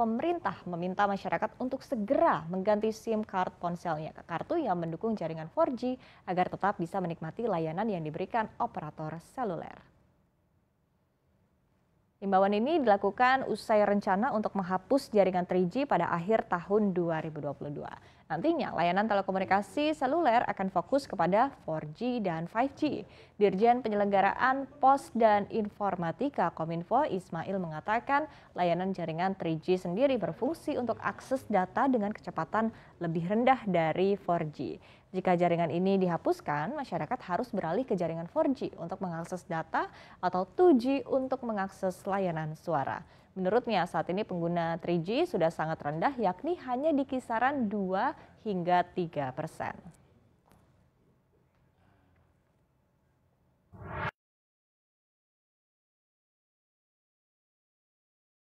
pemerintah meminta masyarakat untuk segera mengganti SIM card ponselnya ke kartu yang mendukung jaringan 4G agar tetap bisa menikmati layanan yang diberikan operator seluler. Imbauan ini dilakukan usai rencana untuk menghapus jaringan 3G pada akhir tahun 2022. Nantinya layanan telekomunikasi seluler akan fokus kepada 4G dan 5G. Dirjen Penyelenggaraan Pos dan Informatika Kominfo Ismail mengatakan layanan jaringan 3G sendiri berfungsi untuk akses data dengan kecepatan lebih rendah dari 4G. Jika jaringan ini dihapuskan, masyarakat harus beralih ke jaringan 4G untuk mengakses data atau 2G untuk mengakses layanan suara. Menurutnya, saat ini pengguna 3G sudah sangat rendah, yakni hanya di kisaran 2 hingga 3 persen.